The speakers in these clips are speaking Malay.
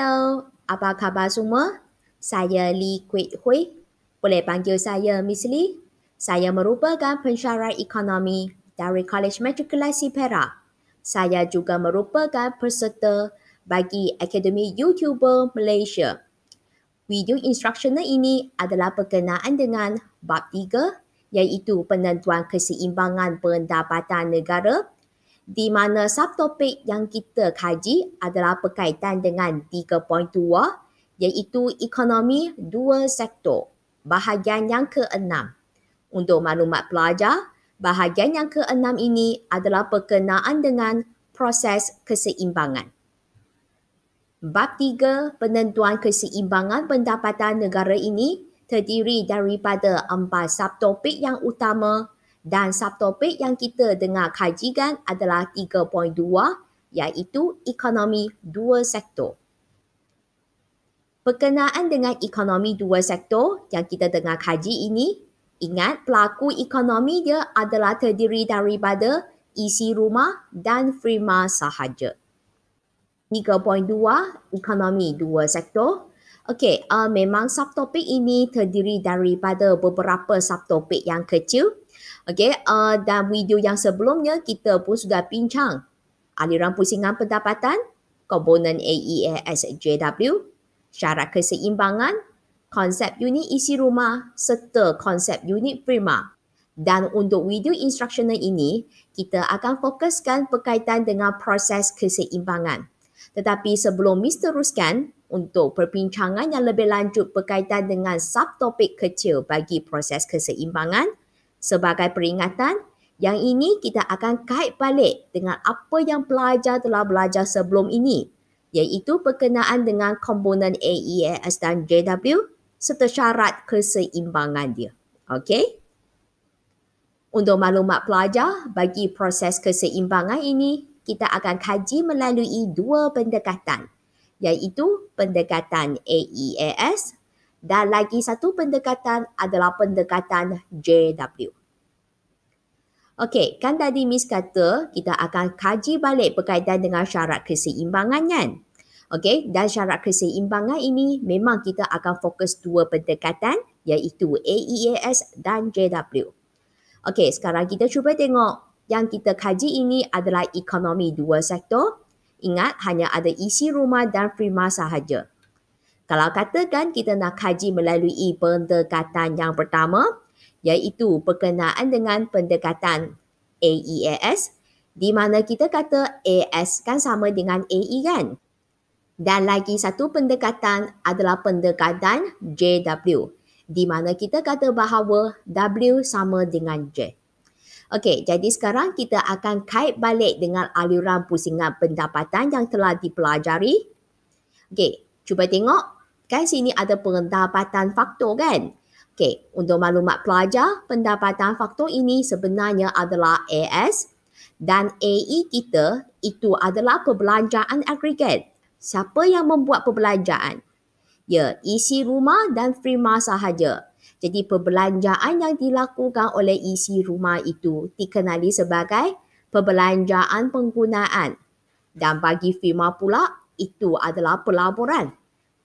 Hello, apa khabar semua? Saya Lee Kuit Hui. Boleh panggil saya Miss Lee? Saya merupakan pensyarah ekonomi dari College Matrikulasi Perak. Saya juga merupakan peserta bagi Akademi YouTuber Malaysia. Video instructional ini adalah berkenaan dengan bab 3 iaitu penentuan keseimbangan pendapatan negara di mana subtopik yang kita kaji adalah berkaitan dengan 3.2 iaitu ekonomi dua sektor bahagian yang keenam. Untuk maklumat pelajar, bahagian yang keenam ini adalah berkenaan dengan proses keseimbangan. Bab tiga penentuan keseimbangan pendapatan negara ini terdiri daripada empat subtopik yang utama dan subtopik yang kita dengar kajikan adalah 3.2 iaitu ekonomi dua sektor. Berkenaan dengan ekonomi dua sektor yang kita dengar kaji ini, ingat pelaku ekonomi dia adalah terdiri daripada isi rumah dan firma sahaja. 3.2 ekonomi dua sektor. Okey, uh, memang subtopik ini terdiri daripada beberapa subtopik yang kecil Okey, uh, dan video yang sebelumnya kita pun sudah pincang aliran pusingan pendapatan, komponen AEASJW, syarat keseimbangan, konsep unit isi rumah serta konsep unit prima. Dan untuk video instructional ini, kita akan fokuskan berkaitan dengan proses keseimbangan. Tetapi sebelum Misteruskan untuk perbincangan yang lebih lanjut berkaitan dengan subtopik kecil bagi proses keseimbangan, Sebagai peringatan, yang ini kita akan kait balik dengan apa yang pelajar telah belajar sebelum ini iaitu berkenaan dengan komponen AEAS dan JW serta syarat keseimbangan dia. Okey? Untuk maklumat pelajar, bagi proses keseimbangan ini, kita akan kaji melalui dua pendekatan iaitu pendekatan AEAS dan lagi satu pendekatan adalah pendekatan JW. Okey, kan tadi Miss kata kita akan kaji balik berkaitan dengan syarat keseimbangan kan? Okey, dan syarat keseimbangan ini memang kita akan fokus dua pendekatan iaitu AEAS dan JW. Okey, sekarang kita cuba tengok yang kita kaji ini adalah ekonomi dua sektor. Ingat hanya ada isi rumah dan prima sahaja. Kalau katakan kita nak kaji melalui pendekatan yang pertama iaitu perkenaan dengan pendekatan AES, di mana kita kata AS kan sama dengan AE kan? Dan lagi satu pendekatan adalah pendekatan JW di mana kita kata bahawa W sama dengan J. Okey, jadi sekarang kita akan kait balik dengan aliran pusingan pendapatan yang telah dipelajari. Okey, cuba tengok kan sini ada pendapatan faktor kan? Okey, untuk maklumat pelajar, pendapatan faktor ini sebenarnya adalah AS dan AE kita itu adalah perbelanjaan agregat. Siapa yang membuat perbelanjaan? Ya, isi rumah dan firma sahaja. Jadi perbelanjaan yang dilakukan oleh isi rumah itu dikenali sebagai perbelanjaan penggunaan. Dan bagi firma pula, itu adalah pelaburan.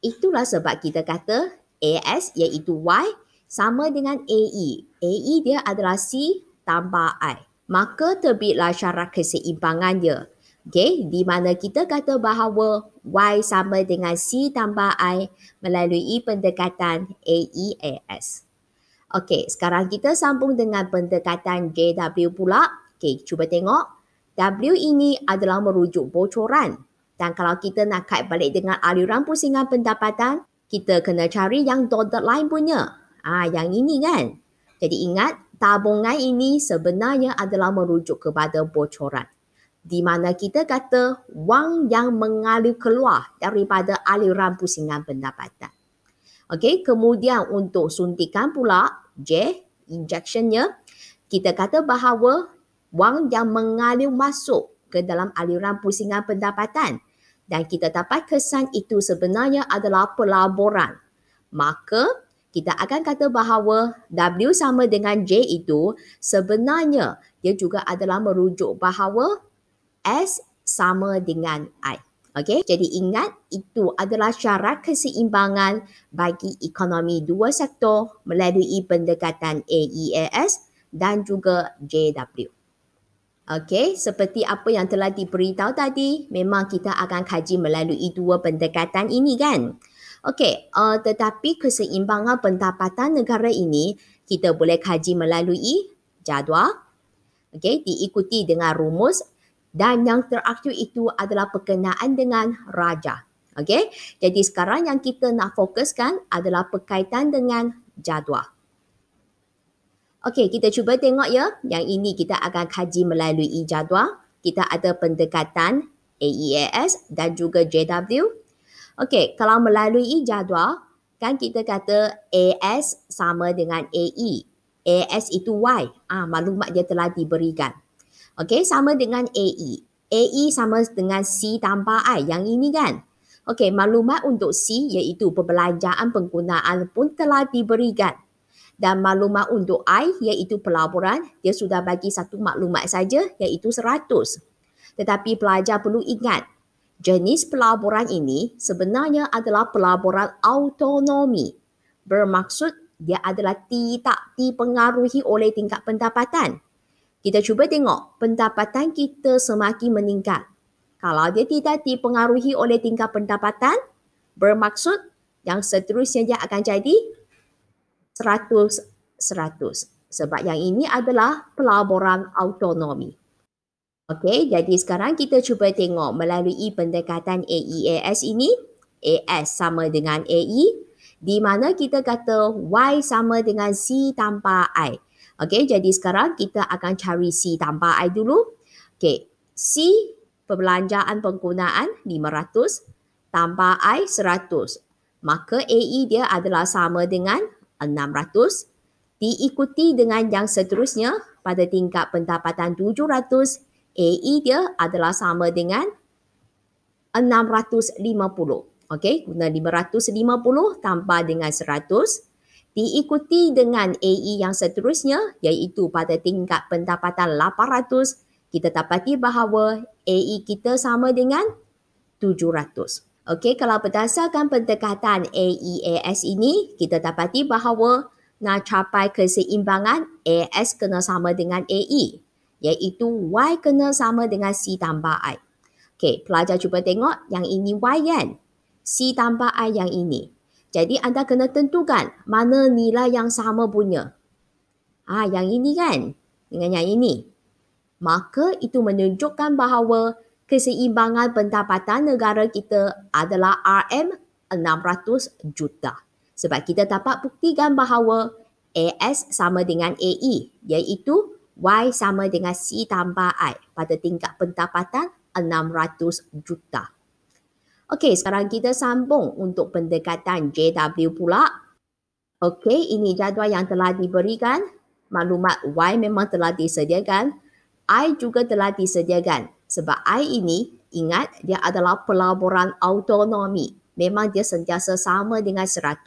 Itulah sebab kita kata AS iaitu Y sama dengan AE. AE dia adalah C tambah I. Maka terbitlah syarat keseimbangan dia. Okay, di mana kita kata bahawa Y sama dengan C tambah I melalui pendekatan AEAS. Okay, sekarang kita sambung dengan pendekatan JW pula. Okay, cuba tengok. W ini adalah merujuk bocoran. Dan kalau kita nak kait balik dengan aliran pusingan pendapatan, kita kena cari yang dotted line punya. Ah, yang ini kan. Jadi ingat, tabungan ini sebenarnya adalah merujuk kepada bocoran. Di mana kita kata wang yang mengalir keluar daripada aliran pusingan pendapatan. Okey, kemudian untuk suntikan pula, J, injectionnya, kita kata bahawa wang yang mengalir masuk ke dalam aliran pusingan pendapatan dan kita dapat kesan itu sebenarnya adalah pelaburan. Maka kita akan kata bahawa W sama dengan J itu sebenarnya dia juga adalah merujuk bahawa S sama dengan I. Okay? jadi ingat itu adalah syarat keseimbangan bagi ekonomi dua sektor melalui pendekatan AEAS dan juga JW. Okey, seperti apa yang telah diberitahu tadi, memang kita akan kaji melalui dua pendekatan ini kan? Okey, uh, tetapi keseimbangan pendapatan negara ini kita boleh kaji melalui jadual, okey, diikuti dengan rumus dan yang terakhir itu adalah perkenaan dengan raja. Okey, jadi sekarang yang kita nak fokuskan adalah perkaitan dengan jadual. Okey, kita cuba tengok ya. Yang ini kita akan kaji melalui jadual. Kita ada pendekatan AEAS dan juga JW. Okey, kalau melalui jadual, kan kita kata AS sama dengan AE. AS itu Y. Ah, maklumat dia telah diberikan. Okey, sama dengan AE. AE sama dengan C tambah I. Yang ini kan? Okey, maklumat untuk C iaitu perbelanjaan penggunaan pun telah diberikan dan maklumat untuk I iaitu pelaburan dia sudah bagi satu maklumat saja iaitu 100. Tetapi pelajar perlu ingat jenis pelaburan ini sebenarnya adalah pelaburan autonomi bermaksud dia adalah tidak dipengaruhi oleh tingkat pendapatan. Kita cuba tengok pendapatan kita semakin meningkat. Kalau dia tidak dipengaruhi oleh tingkat pendapatan, bermaksud yang seterusnya dia akan jadi 100-100. Sebab yang ini adalah pelaburan autonomi. Okey, jadi sekarang kita cuba tengok melalui pendekatan AEAS ini. AS sama dengan AE. Di mana kita kata Y sama dengan C tanpa I. Okey, jadi sekarang kita akan cari C tanpa I dulu. Okey, C perbelanjaan penggunaan 500 tanpa I 100. Maka AE dia adalah sama dengan 100. 600, diikuti dengan yang seterusnya pada tingkat pendapatan 700, AE dia adalah sama dengan 650. Okey, guna 550 tambah dengan 100 diikuti dengan AE yang seterusnya iaitu pada tingkat pendapatan 800 kita dapati bahawa AE kita sama dengan 700 Okey, kalau berdasarkan pendekatan AEAS ini, kita dapati bahawa nak capai keseimbangan, AS kena sama dengan AE, iaitu Y kena sama dengan C tambah I. Okey, pelajar cuba tengok yang ini Y kan? C tambah I yang ini. Jadi anda kena tentukan mana nilai yang sama punya. Ah, yang ini kan? Dengan yang ini. Maka itu menunjukkan bahawa keseimbangan pendapatan negara kita adalah RM600 juta. Sebab kita dapat buktikan bahawa AS sama dengan AE iaitu Y sama dengan C tambah I pada tingkat pendapatan 600 juta. Okey, sekarang kita sambung untuk pendekatan JW pula. Okey, ini jadual yang telah diberikan. Maklumat Y memang telah disediakan. I juga telah disediakan. Sebab I ini ingat dia adalah pelaburan autonomi. Memang dia sentiasa sama dengan 100.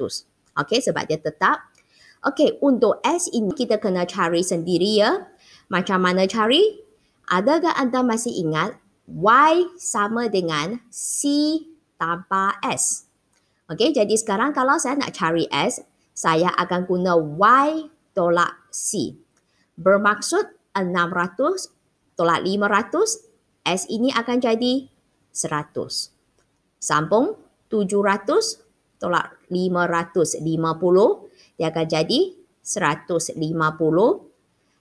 Okay, sebab dia tetap. Okay, untuk S ini kita kena cari sendiri ya. Macam mana cari? Adakah anda masih ingat Y sama dengan C tanpa S? Okay, jadi sekarang kalau saya nak cari S, saya akan guna Y tolak C. Bermaksud 600 tolak 500 S ini akan jadi 100. Sambung 700 tolak 550 dia akan jadi 150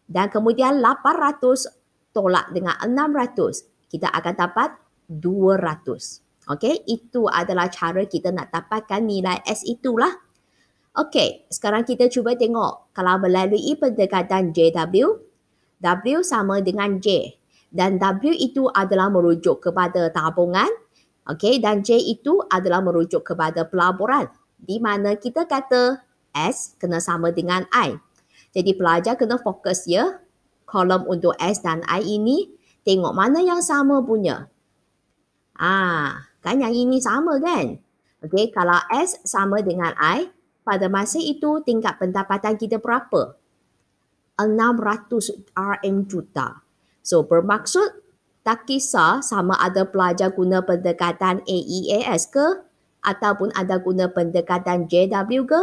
dan kemudian 800 tolak dengan 600 kita akan dapat 200. Okey, itu adalah cara kita nak dapatkan nilai S itulah. Okey, sekarang kita cuba tengok kalau melalui pendekatan JW, W sama dengan J dan W itu adalah merujuk kepada tabungan okay? dan J itu adalah merujuk kepada pelaburan di mana kita kata S kena sama dengan I jadi pelajar kena fokus ya kolom untuk S dan I ini tengok mana yang sama punya ah kan yang ini sama kan okey kalau S sama dengan I pada masa itu tingkat pendapatan kita berapa 600 RM juta So bermaksud tak kisah sama ada pelajar guna pendekatan AEAS ke ataupun ada guna pendekatan JW ke,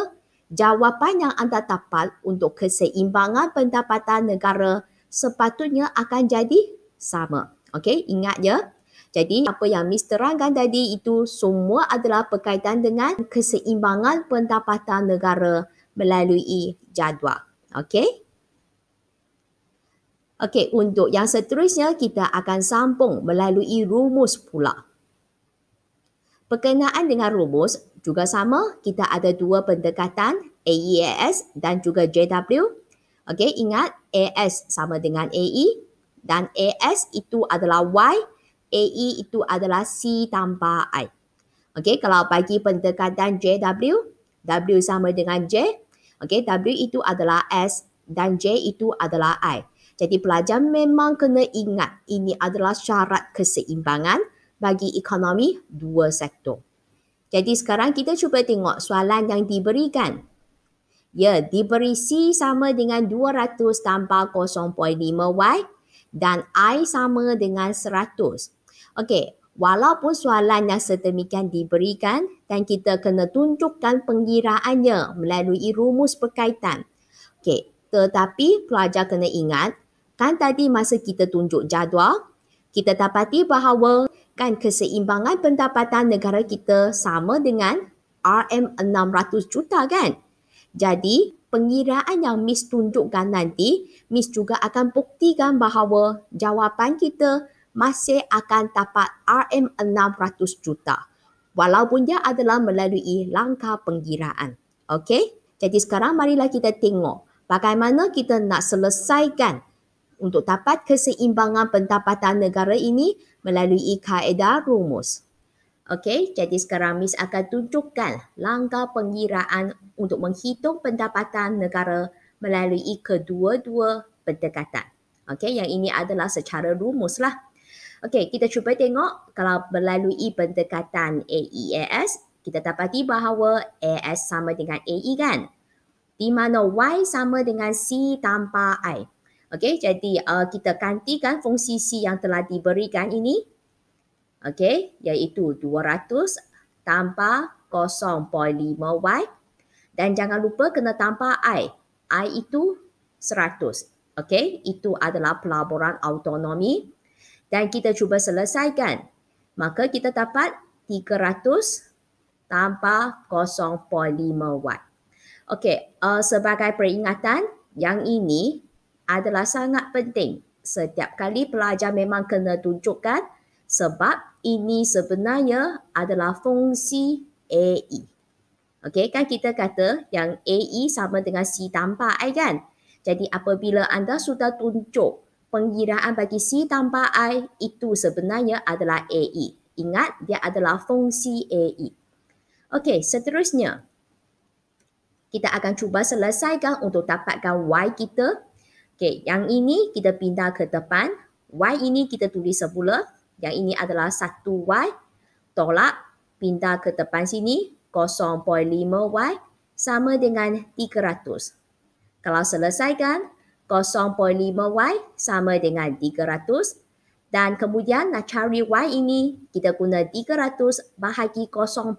jawapan yang anda dapat untuk keseimbangan pendapatan negara sepatutnya akan jadi sama. Okey, ingat ya. Jadi apa yang Miss terangkan tadi itu semua adalah berkaitan dengan keseimbangan pendapatan negara melalui jadual. Okey. Okey, untuk yang seterusnya kita akan sambung melalui rumus pula. Perkenaan dengan rumus juga sama, kita ada dua pendekatan AES dan juga JW. Okey, ingat AS sama dengan AE dan AS itu adalah Y, AE itu adalah C tambah I. Okey, kalau bagi pendekatan JW, W sama dengan J. Okey, W itu adalah S dan J itu adalah I. Jadi pelajar memang kena ingat ini adalah syarat keseimbangan bagi ekonomi dua sektor. Jadi sekarang kita cuba tengok soalan yang diberikan. Ya, diberi C sama dengan 200 tambah 0.5Y dan I sama dengan 100. Okey, walaupun soalan yang sedemikian diberikan dan kita kena tunjukkan pengiraannya melalui rumus berkaitan. Okey, tetapi pelajar kena ingat Kan tadi masa kita tunjuk jadual, kita dapati bahawa kan keseimbangan pendapatan negara kita sama dengan RM600 juta kan? Jadi, pengiraan yang Miss tunjukkan nanti, Miss juga akan buktikan bahawa jawapan kita masih akan dapat RM600 juta. Walaupun dia adalah melalui langkah pengiraan. Okay? Jadi sekarang marilah kita tengok bagaimana kita nak selesaikan untuk dapat keseimbangan pendapatan negara ini melalui kaedah rumus. Okey, jadi sekarang Miss akan tunjukkan langkah pengiraan untuk menghitung pendapatan negara melalui kedua-dua pendekatan. Okey, yang ini adalah secara rumus lah. Okey, kita cuba tengok kalau melalui pendekatan AEAS, kita dapati bahawa AS e sama dengan AE kan? Di mana Y sama dengan C tanpa I. Okey, jadi uh, kita gantikan fungsi C yang telah diberikan ini. Okey, iaitu 200 tambah 0.5Y. Dan jangan lupa kena tambah I. I itu 100. Okey, itu adalah pelaburan autonomi. Dan kita cuba selesaikan. Maka kita dapat 300 tambah 0.5Y. Okey, uh, sebagai peringatan, yang ini adalah sangat penting. Setiap kali pelajar memang kena tunjukkan sebab ini sebenarnya adalah fungsi AE. Okey, kan kita kata yang AE sama dengan C tanpa I kan? Jadi apabila anda sudah tunjuk pengiraan bagi C tanpa I, itu sebenarnya adalah AE. Ingat, dia adalah fungsi AE. Okey, seterusnya. Kita akan cuba selesaikan untuk dapatkan Y kita Okay, yang ini kita pindah ke depan. Y ini kita tulis semula. Yang ini adalah 1Y. Tolak, pindah ke depan sini. 0.5Y sama dengan 300. Kalau selesaikan, 0.5Y sama dengan 300. Dan kemudian nak cari Y ini, kita guna 300 bahagi 0.5.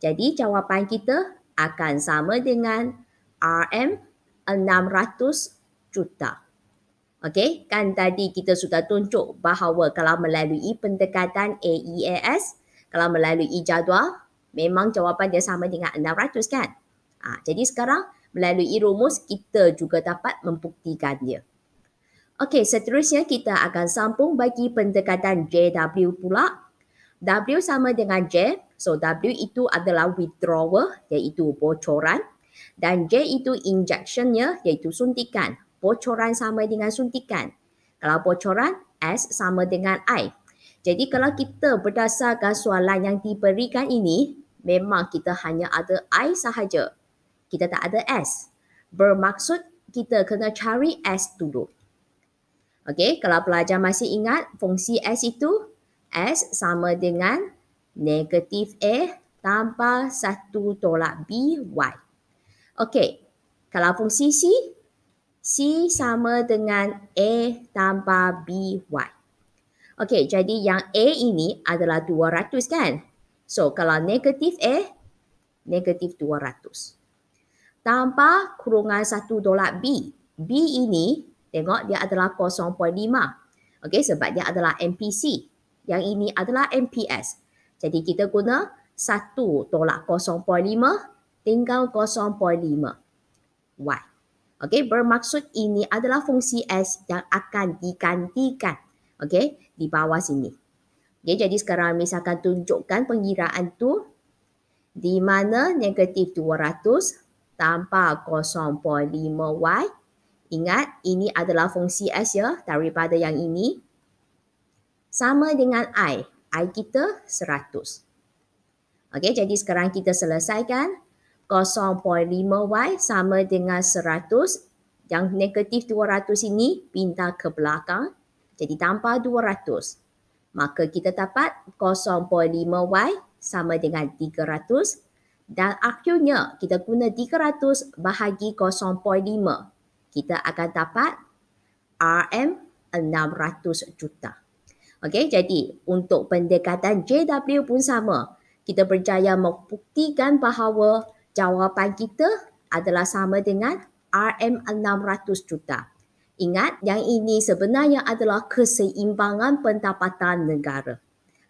Jadi jawapan kita akan sama dengan RM 600 juta. Okey, kan tadi kita sudah tunjuk bahawa kalau melalui pendekatan AEAS, kalau melalui jadual, memang jawapan dia sama dengan 600 kan? Ha, jadi sekarang melalui rumus kita juga dapat membuktikan dia. Okey, seterusnya kita akan sambung bagi pendekatan JW pula. W sama dengan J. So W itu adalah withdrawal iaitu bocoran dan J itu injectionnya iaitu suntikan bocoran sama dengan suntikan. Kalau bocoran, S sama dengan I. Jadi kalau kita berdasarkan soalan yang diberikan ini, memang kita hanya ada I sahaja. Kita tak ada S. Bermaksud kita kena cari S dulu. Okey, kalau pelajar masih ingat fungsi S itu, S sama dengan negatif A tambah satu tolak B, Y. Okey, kalau fungsi C, C sama dengan A tambah BY. Okey, jadi yang A ini adalah 200 kan? So, kalau negatif A, negatif 200. Tambah kurungan 1 tolak B. B ini, tengok dia adalah 0.5. Okey, sebab dia adalah MPC. Yang ini adalah MPS. Jadi, kita guna 1 tolak 0.5 tinggal 0.5. Y. Okey, bermaksud ini adalah fungsi S yang akan digantikan. Okey, di bawah sini. Okay, jadi sekarang misalkan tunjukkan pengiraan tu di mana negatif 200 tambah 0.5Y. Ingat, ini adalah fungsi S ya daripada yang ini. Sama dengan I. I kita 100. Okey, jadi sekarang kita selesaikan 0.5Y sama dengan 100 yang negatif 200 ini pindah ke belakang jadi tambah 200 maka kita dapat 0.5Y sama dengan 300 dan akhirnya kita guna 300 bahagi 0.5 kita akan dapat RM 600 juta. Okey, jadi untuk pendekatan JW pun sama. Kita berjaya membuktikan bahawa jawapan kita adalah sama dengan RM600 juta. Ingat yang ini sebenarnya adalah keseimbangan pendapatan negara.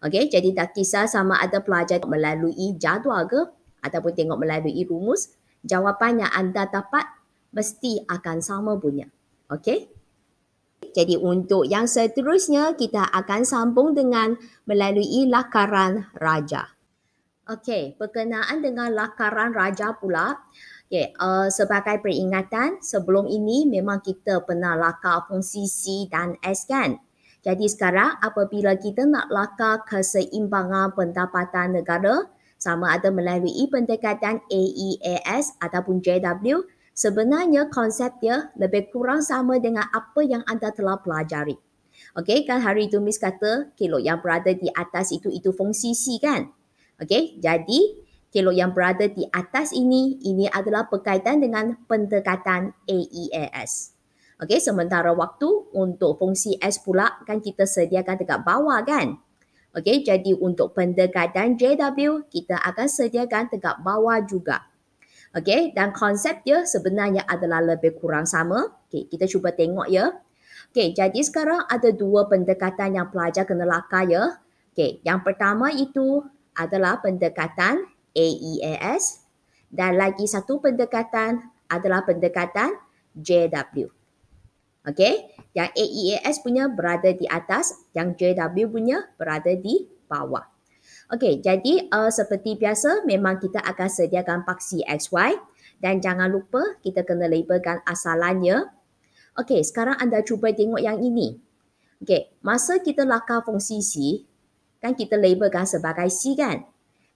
Okey, jadi tak kisah sama ada pelajar melalui jadual ke ataupun tengok melalui rumus, jawapan yang anda dapat mesti akan sama punya. Okey? Jadi untuk yang seterusnya kita akan sambung dengan melalui lakaran rajah. Okey, berkenaan dengan lakaran raja pula. Okey, uh, sebagai peringatan, sebelum ini memang kita pernah lakar fungsi C dan S kan? Jadi sekarang apabila kita nak lakar keseimbangan pendapatan negara sama ada melalui pendekatan AEAS ataupun JW, sebenarnya konsep dia lebih kurang sama dengan apa yang anda telah pelajari. Okey, kan hari itu Miss kata kilo yang berada di atas itu itu fungsi C kan? Okey, jadi kelok yang berada di atas ini, ini adalah berkaitan dengan pendekatan AES. Okey, sementara waktu untuk fungsi S pula kan kita sediakan dekat bawah kan? Okey, jadi untuk pendekatan JW, kita akan sediakan tegak bawah juga. Okey, dan konsep dia sebenarnya adalah lebih kurang sama. Okey, kita cuba tengok ya. Okey, jadi sekarang ada dua pendekatan yang pelajar kena lakar ya. Okey, yang pertama itu adalah pendekatan AEAS dan lagi satu pendekatan adalah pendekatan JW. Okey, yang AEAS punya berada di atas, yang JW punya berada di bawah. Okey, jadi uh, seperti biasa memang kita akan sediakan paksi XY dan jangan lupa kita kena labelkan asalannya. Okey, sekarang anda cuba tengok yang ini. Okey, masa kita lakar fungsi C, kan kita labelkan sebagai SIGAN.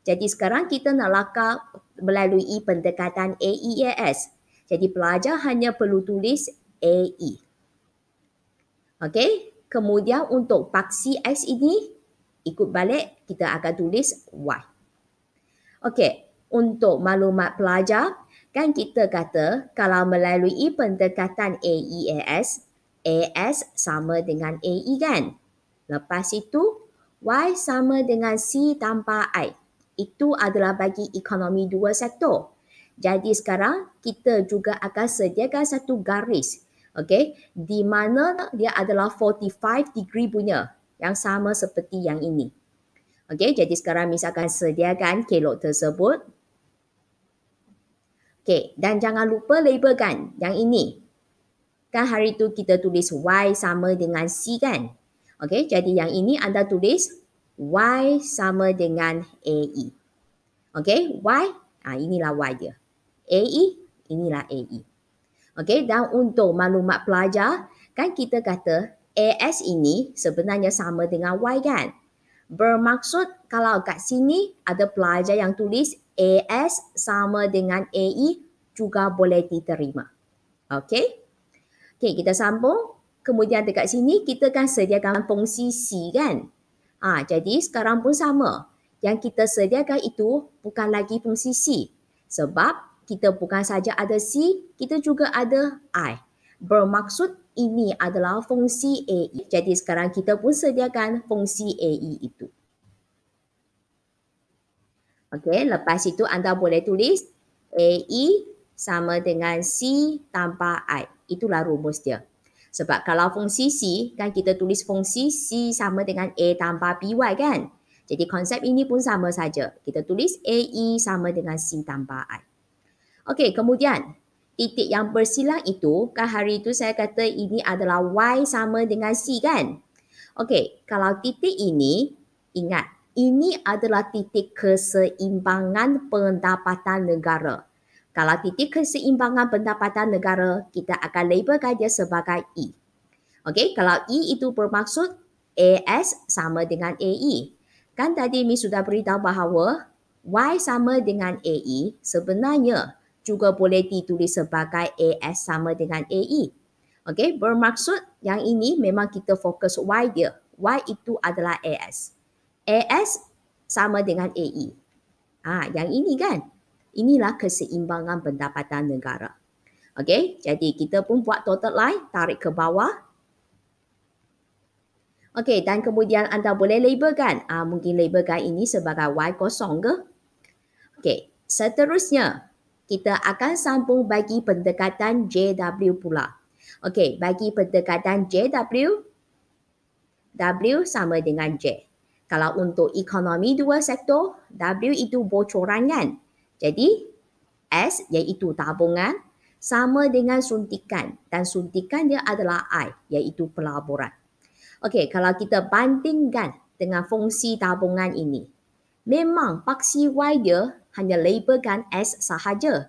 Jadi sekarang kita nak lakar melalui pendekatan AEAS. Jadi pelajar hanya perlu tulis AE. Okey, kemudian untuk paksi S ini, ikut balik kita akan tulis Y. Okey, untuk maklumat pelajar, kan kita kata kalau melalui pendekatan AEAS, AS sama dengan AE kan? Lepas itu Y sama dengan C tanpa I. Itu adalah bagi ekonomi dua sektor. Jadi sekarang kita juga akan sediakan satu garis. Okay. Di mana dia adalah 45 degree punya. Yang sama seperti yang ini. Okay. Jadi sekarang misalkan sediakan kelok tersebut. Okay. Dan jangan lupa labelkan yang ini. Kan hari tu kita tulis Y sama dengan C kan. Okey, jadi yang ini anda tulis Y sama dengan AE. Okey, Y, ah inilah Y dia. AE, inilah AE. Okey, dan untuk maklumat pelajar, kan kita kata AS ini sebenarnya sama dengan Y kan? Bermaksud kalau kat sini ada pelajar yang tulis AS sama dengan AE juga boleh diterima. Okey? Okey, kita sambung. Kemudian dekat sini kita kan sediakan fungsi C kan. Ha, jadi sekarang pun sama. Yang kita sediakan itu bukan lagi fungsi C. Sebab kita bukan saja ada C, kita juga ada I. Bermaksud ini adalah fungsi AE. Jadi sekarang kita pun sediakan fungsi AE itu. Okey, lepas itu anda boleh tulis AE sama dengan C tanpa I. Itulah rumus dia. Sebab kalau fungsi C kan kita tulis fungsi C sama dengan A tambah BY kan. Jadi konsep ini pun sama saja. Kita tulis AE sama dengan C tambah I. Okey kemudian titik yang bersilang itu kan hari itu saya kata ini adalah Y sama dengan C kan. Okey kalau titik ini ingat ini adalah titik keseimbangan pendapatan negara. Kalau titik keseimbangan pendapatan negara, kita akan labelkan dia sebagai E. Okey, kalau E itu bermaksud AS sama dengan AE. Kan tadi Mi sudah beritahu bahawa Y sama dengan AE sebenarnya juga boleh ditulis sebagai AS sama dengan AE. Okey, bermaksud yang ini memang kita fokus Y dia. Y itu adalah AS. AS sama dengan AE. Ah, yang ini kan? Inilah keseimbangan pendapatan negara. Okey, jadi kita pun buat total line, tarik ke bawah. Okey, dan kemudian anda boleh labelkan. Uh, mungkin labelkan ini sebagai Y kosong ke? Okey, seterusnya kita akan sambung bagi pendekatan JW pula. Okey, bagi pendekatan JW, W sama dengan J. Kalau untuk ekonomi dua sektor, W itu bocoran kan? Jadi S iaitu tabungan sama dengan suntikan dan suntikan dia adalah I iaitu pelaburan. Okey, kalau kita bandingkan dengan fungsi tabungan ini, memang paksi Y dia hanya labelkan S sahaja.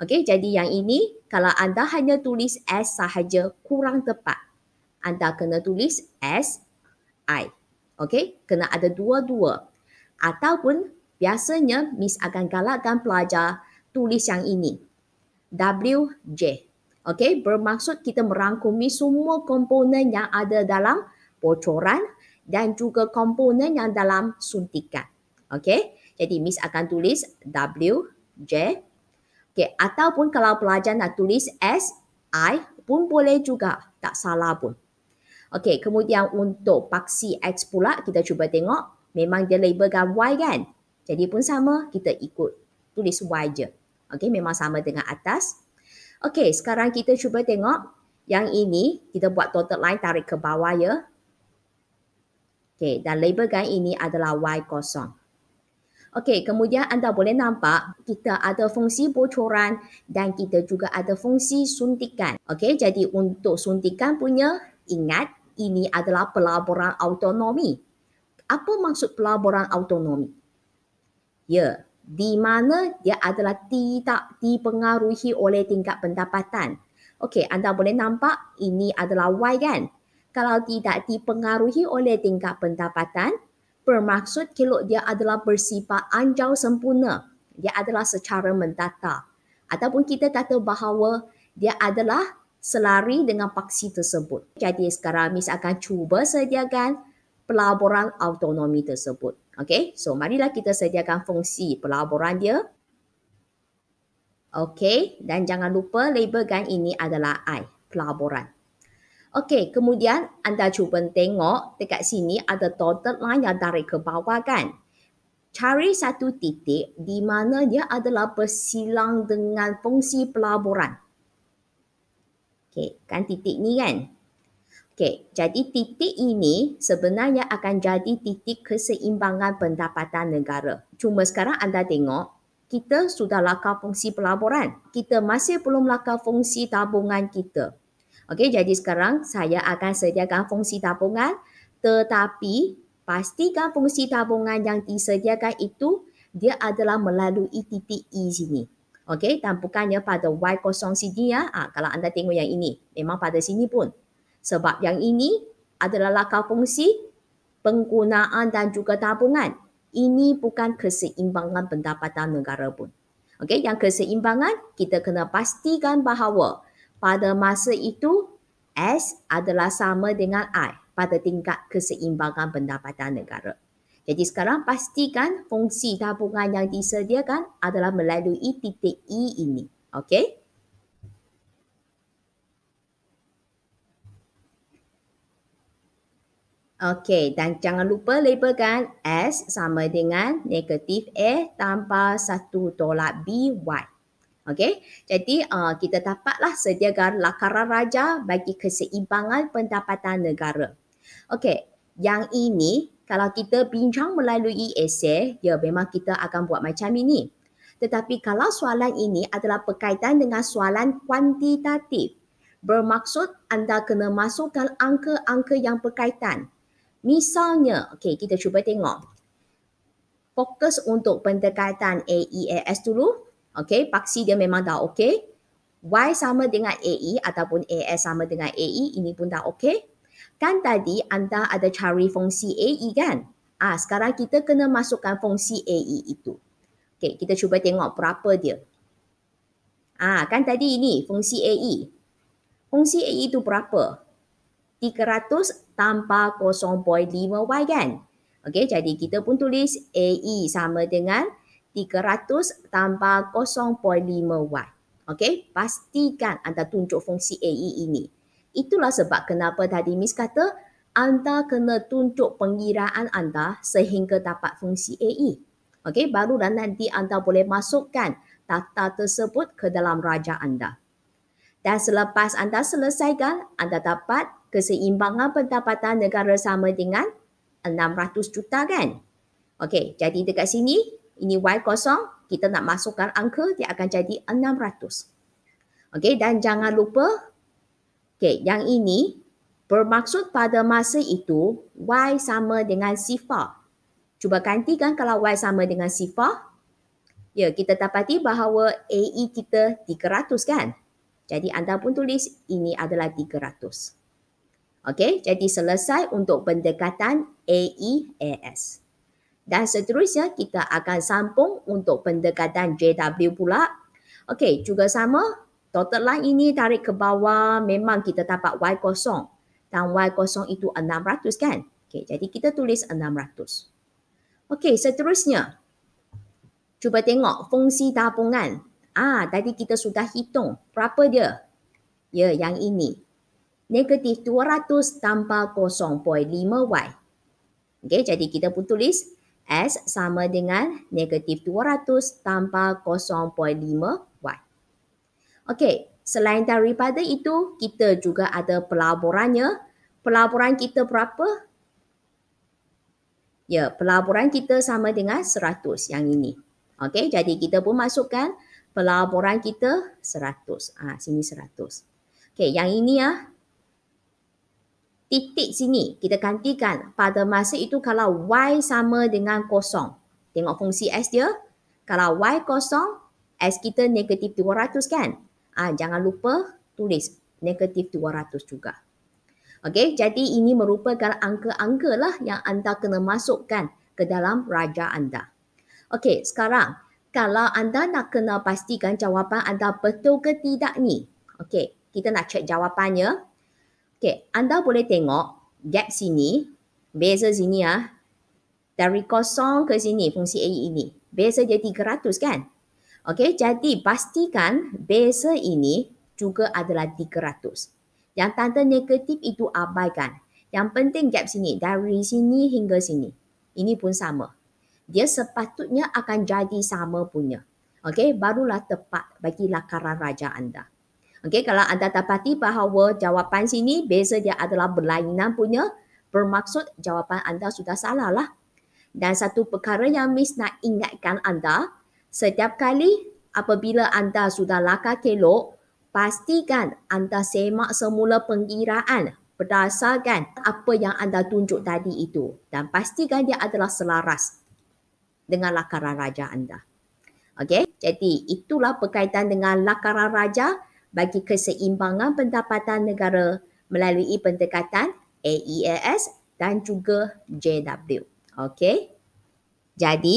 Okey, jadi yang ini kalau anda hanya tulis S sahaja kurang tepat. Anda kena tulis S, I. Okey, kena ada dua-dua. Ataupun Biasanya Miss akan galakkan pelajar tulis yang ini. WJ. Okey, bermaksud kita merangkumi semua komponen yang ada dalam bocoran dan juga komponen yang dalam suntikan. Okey, jadi Miss akan tulis WJ. Okey, ataupun kalau pelajar nak tulis S, I pun boleh juga. Tak salah pun. Okey, kemudian untuk paksi X pula kita cuba tengok. Memang dia labelkan Y kan? Jadi pun sama, kita ikut tulis Y je. Okey, memang sama dengan atas. Okey, sekarang kita cuba tengok yang ini. Kita buat total line tarik ke bawah ya. Okey, dan label labelkan ini adalah Y kosong. Okey, kemudian anda boleh nampak kita ada fungsi bocoran dan kita juga ada fungsi suntikan. Okey, jadi untuk suntikan punya, ingat ini adalah pelaburan autonomi. Apa maksud pelaburan autonomi? ya di mana dia adalah tidak dipengaruhi oleh tingkat pendapatan. Okey, anda boleh nampak ini adalah Y kan? Kalau tidak dipengaruhi oleh tingkat pendapatan, bermaksud kelok dia adalah bersifat anjau sempurna. Dia adalah secara mendata. Ataupun kita kata bahawa dia adalah selari dengan paksi tersebut. Jadi sekarang Miss akan cuba sediakan pelaburan autonomi tersebut. Okay, so marilah kita sediakan fungsi pelaburan dia. Okay, dan jangan lupa label gun ini adalah I, pelaburan. Okay, kemudian anda cuba tengok dekat sini ada total line yang dari ke bawah kan. Cari satu titik di mana dia adalah bersilang dengan fungsi pelaburan. Okay, kan titik ni kan? Okay, jadi titik ini sebenarnya akan jadi titik keseimbangan pendapatan negara. Cuma sekarang anda tengok, kita sudah lakar fungsi pelaburan. Kita masih belum lakar fungsi tabungan kita. Okey, jadi sekarang saya akan sediakan fungsi tabungan tetapi pastikan fungsi tabungan yang disediakan itu dia adalah melalui titik E sini. Okey, dan bukannya pada Y kosong sini ya. Ha, kalau anda tengok yang ini, memang pada sini pun sebab yang ini adalah langkah fungsi penggunaan dan juga tabungan. Ini bukan keseimbangan pendapatan negara pun. Okey, yang keseimbangan kita kena pastikan bahawa pada masa itu S adalah sama dengan I pada tingkat keseimbangan pendapatan negara. Jadi sekarang pastikan fungsi tabungan yang disediakan adalah melalui titik E ini. Okey? Okey, dan jangan lupa labelkan S sama dengan negatif A tambah satu tolak b y. Okey, jadi uh, kita dapatlah sediakan lakaran raja bagi keseimbangan pendapatan negara. Okey, yang ini kalau kita bincang melalui esay, ya memang kita akan buat macam ini. Tetapi kalau soalan ini adalah berkaitan dengan soalan kuantitatif, bermaksud anda kena masukkan angka-angka yang berkaitan. Misalnya, okay, kita cuba tengok. Fokus untuk pendekatan AEAS dulu. Okay, paksi dia memang dah okay. Y sama dengan AE ataupun AS sama dengan AE, ini pun dah okay. Kan tadi anda ada cari fungsi AE kan? Ah, sekarang kita kena masukkan fungsi AE itu. Okay, kita cuba tengok berapa dia. Ah, kan tadi ini fungsi AE. Fungsi AE itu berapa? 300 tambah 0.5 kan? Okey, jadi kita pun tulis AE sama dengan 300 tambah 0.5 Y. Okey, pastikan anda tunjuk fungsi AE ini. Itulah sebab kenapa tadi Miss kata anda kena tunjuk pengiraan anda sehingga dapat fungsi AE. Okey, dan nanti anda boleh masukkan data tersebut ke dalam raja anda. Dan selepas anda selesaikan, anda dapat keseimbangan pendapatan negara sama dengan 600 juta kan. Okey, jadi dekat sini ini Y kosong, kita nak masukkan angka dia akan jadi 600. Okey, dan jangan lupa okay, yang ini bermaksud pada masa itu Y sama dengan sifar. Cuba gantikan kalau Y sama dengan sifar. Ya, kita dapati bahawa AE kita 300 kan? Jadi anda pun tulis ini adalah 300. Okey, jadi selesai untuk pendekatan AEAS. Dan seterusnya kita akan sambung untuk pendekatan JW pula. Okey, juga sama dotted line ini tarik ke bawah memang kita dapat Y kosong. Dan Y kosong itu 600 kan? Okey, jadi kita tulis 600. Okey, seterusnya. Cuba tengok fungsi tabungan. Ah, tadi kita sudah hitung berapa dia? Ya, yang ini negatif 200 tambah 0.5 Y. Okay, jadi kita pun tulis S sama dengan negatif 200 tambah 0.5 Y. Okay, selain daripada itu, kita juga ada pelaburannya. Pelaburan kita berapa? Ya, pelaburan kita sama dengan 100 yang ini. Okay, jadi kita pun masukkan pelaburan kita 100. Ah, sini 100. Okay, yang ini ya, titik sini kita gantikan pada masa itu kalau y sama dengan kosong. Tengok fungsi s dia. Kalau y kosong, s kita negatif 200 kan? Ah Jangan lupa tulis negatif 200 juga. Okey, jadi ini merupakan angka-angka lah yang anda kena masukkan ke dalam raja anda. Okey, sekarang kalau anda nak kena pastikan jawapan anda betul ke tidak ni. Okey, kita nak cek jawapannya. Okay, anda boleh tengok gap sini, beza sini ya. Ah. Dari kosong ke sini fungsi AE ini. Beza dia 300 kan? Okay, jadi pastikan beza ini juga adalah 300. Yang tanda negatif itu abaikan. Yang penting gap sini, dari sini hingga sini. Ini pun sama. Dia sepatutnya akan jadi sama punya. Okay, barulah tepat bagi lakaran raja anda. Okey, kalau anda dapati bahawa jawapan sini beza dia adalah berlainan punya, bermaksud jawapan anda sudah salah lah. Dan satu perkara yang Miss nak ingatkan anda, setiap kali apabila anda sudah lakar kelok, pastikan anda semak semula pengiraan berdasarkan apa yang anda tunjuk tadi itu dan pastikan dia adalah selaras dengan lakaran raja anda. Okey, jadi itulah berkaitan dengan lakaran raja bagi keseimbangan pendapatan negara melalui pendekatan AEAS dan juga JW. Okey. Jadi,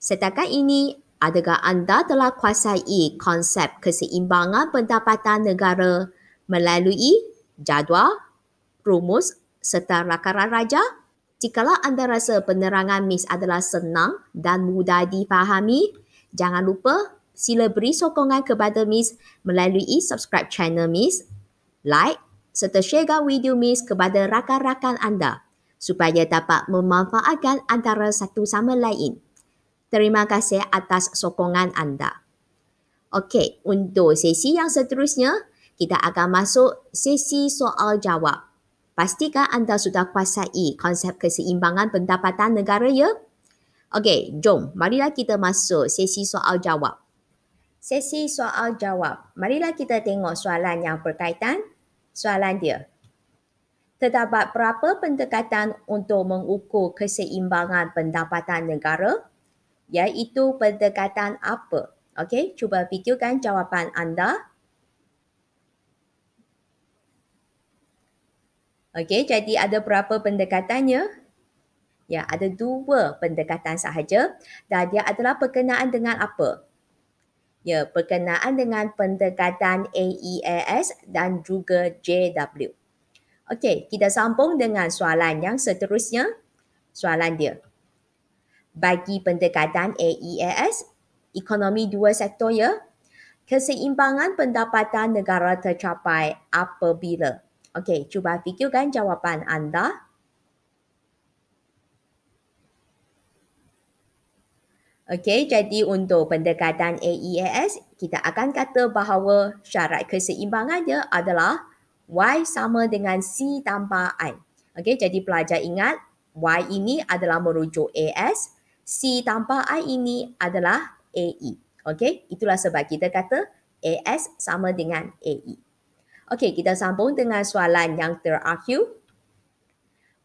setakat ini adakah anda telah kuasai konsep keseimbangan pendapatan negara melalui jadual, rumus serta rakaran raja? Jikalau anda rasa penerangan MIS adalah senang dan mudah difahami, jangan lupa sila beri sokongan kepada Miss melalui subscribe channel Miss, like serta sharekan video Miss kepada rakan-rakan anda supaya dapat memanfaatkan antara satu sama lain. Terima kasih atas sokongan anda. Okey, untuk sesi yang seterusnya, kita akan masuk sesi soal jawab. Pastikan anda sudah kuasai konsep keseimbangan pendapatan negara ya. Okey, jom marilah kita masuk sesi soal jawab sesi soal jawab. Marilah kita tengok soalan yang berkaitan. Soalan dia. Terdapat berapa pendekatan untuk mengukur keseimbangan pendapatan negara? Iaitu pendekatan apa? Okey, cuba fikirkan jawapan anda. Okey, jadi ada berapa pendekatannya? Ya, ada dua pendekatan sahaja dan dia adalah berkenaan dengan apa? ya berkenaan dengan pendekatan AEAS dan juga JW. Okey, kita sambung dengan soalan yang seterusnya. Soalan dia. Bagi pendekatan AEAS, ekonomi dua sektor ya, keseimbangan pendapatan negara tercapai apabila? Okey, cuba fikirkan jawapan anda. Okey, jadi untuk pendekatan AEAS, kita akan kata bahawa syarat keseimbangannya adalah Y sama dengan C tambah I. Okey, jadi pelajar ingat Y ini adalah merujuk AS, C tambah I ini adalah AE. Okey, itulah sebab kita kata AS sama dengan AE. Okey, kita sambung dengan soalan yang terakhir.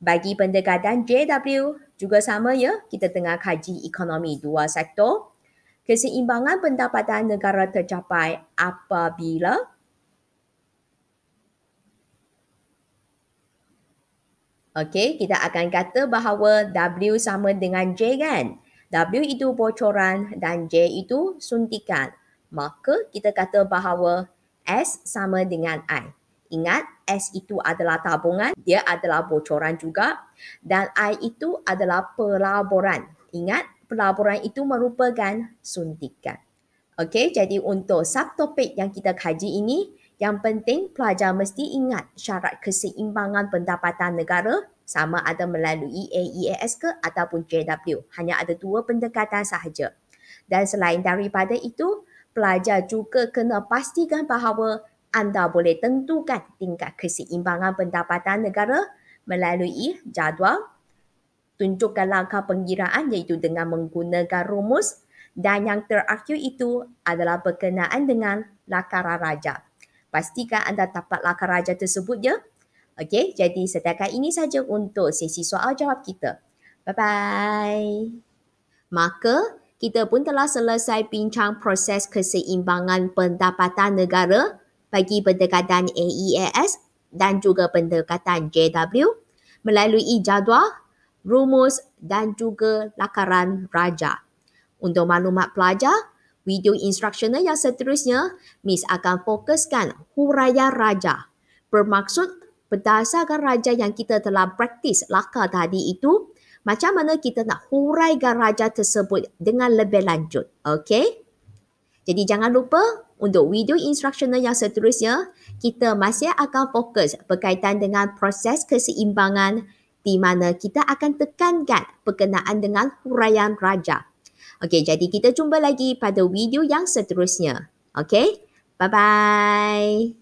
Bagi pendekatan JW, juga sama ya, kita tengah kaji ekonomi dua sektor. Keseimbangan pendapatan negara tercapai apabila Okey, kita akan kata bahawa W sama dengan J kan? W itu bocoran dan J itu suntikan. Maka kita kata bahawa S sama dengan I. Ingat S itu adalah tabungan, dia adalah bocoran juga dan I itu adalah pelaburan. Ingat pelaburan itu merupakan suntikan. Okey, jadi untuk subtopik yang kita kaji ini, yang penting pelajar mesti ingat syarat keseimbangan pendapatan negara sama ada melalui AEAS ke ataupun JW. Hanya ada dua pendekatan sahaja. Dan selain daripada itu, pelajar juga kena pastikan bahawa anda boleh tentukan tingkat keseimbangan pendapatan negara melalui jadual, tunjukkan langkah pengiraan iaitu dengan menggunakan rumus dan yang terakhir itu adalah berkenaan dengan lakaran raja. Pastikan anda dapat lakaran raja tersebut ya. Okey, jadi setakat ini saja untuk sesi soal jawab kita. Bye-bye. Maka, kita pun telah selesai bincang proses keseimbangan pendapatan negara bagi pendekatan AEAS dan juga pendekatan JW melalui jadual, rumus dan juga lakaran raja. Untuk maklumat pelajar, video instruksional yang seterusnya, Miss akan fokuskan huraya raja. Bermaksud berdasarkan raja yang kita telah praktis lakar tadi itu, macam mana kita nak huraikan raja tersebut dengan lebih lanjut. Okey? Jadi jangan lupa untuk video instructional yang seterusnya, kita masih akan fokus berkaitan dengan proses keseimbangan di mana kita akan tekankan berkenaan dengan huraian raja. Okey, jadi kita jumpa lagi pada video yang seterusnya. Okey, bye-bye.